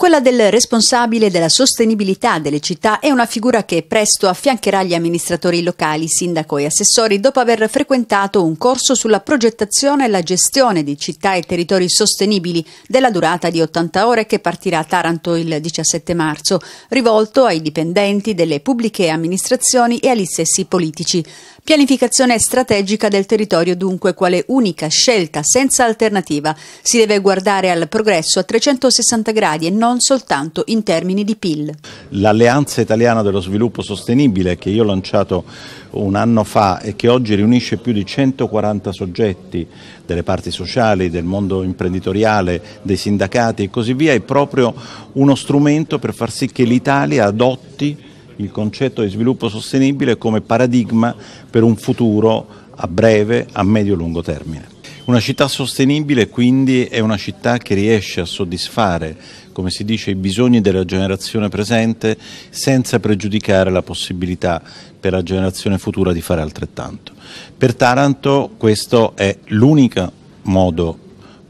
Quella del responsabile della sostenibilità delle città è una figura che presto affiancherà gli amministratori locali, sindaco e assessori dopo aver frequentato un corso sulla progettazione e la gestione di città e territori sostenibili della durata di 80 ore che partirà a Taranto il 17 marzo, rivolto ai dipendenti delle pubbliche amministrazioni e agli stessi politici. Pianificazione strategica del territorio dunque quale unica scelta senza alternativa. Si deve guardare al progresso a 360 gradi e non non soltanto in termini di PIL. L'Alleanza Italiana dello Sviluppo Sostenibile che io ho lanciato un anno fa e che oggi riunisce più di 140 soggetti delle parti sociali, del mondo imprenditoriale, dei sindacati e così via, è proprio uno strumento per far sì che l'Italia adotti il concetto di sviluppo sostenibile come paradigma per un futuro a breve, a medio e lungo termine. Una città sostenibile quindi è una città che riesce a soddisfare, come si dice, i bisogni della generazione presente senza pregiudicare la possibilità per la generazione futura di fare altrettanto. Per Taranto questo è l'unico modo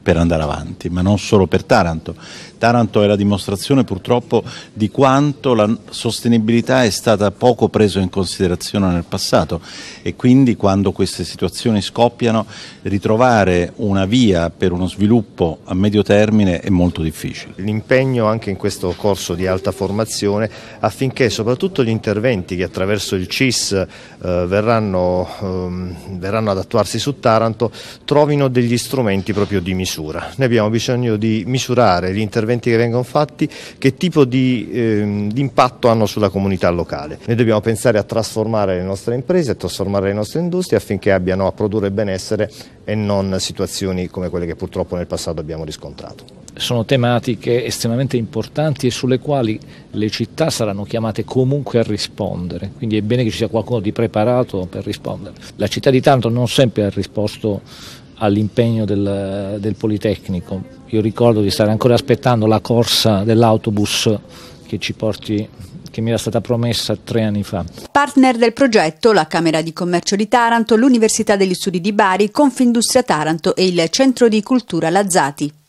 per andare avanti, ma non solo per Taranto. Taranto è la dimostrazione purtroppo di quanto la sostenibilità è stata poco presa in considerazione nel passato e quindi quando queste situazioni scoppiano ritrovare una via per uno sviluppo a medio termine è molto difficile. L'impegno anche in questo corso di alta formazione affinché soprattutto gli interventi che attraverso il CIS eh, verranno, ehm, verranno ad attuarsi su Taranto trovino degli strumenti proprio di misura misura. Noi abbiamo bisogno di misurare gli interventi che vengono fatti, che tipo di, ehm, di impatto hanno sulla comunità locale. Noi dobbiamo pensare a trasformare le nostre imprese, a trasformare le nostre industrie affinché abbiano a produrre benessere e non situazioni come quelle che purtroppo nel passato abbiamo riscontrato sono tematiche estremamente importanti e sulle quali le città saranno chiamate comunque a rispondere, quindi è bene che ci sia qualcuno di preparato per rispondere. La città di Taranto non sempre ha risposto all'impegno del, del Politecnico. Io ricordo di stare ancora aspettando la corsa dell'autobus che ci porti che mi era stata promessa tre anni fa. Partner del progetto, la Camera di Commercio di Taranto, l'Università degli Studi di Bari, Confindustria Taranto e il Centro di Cultura Lazzati.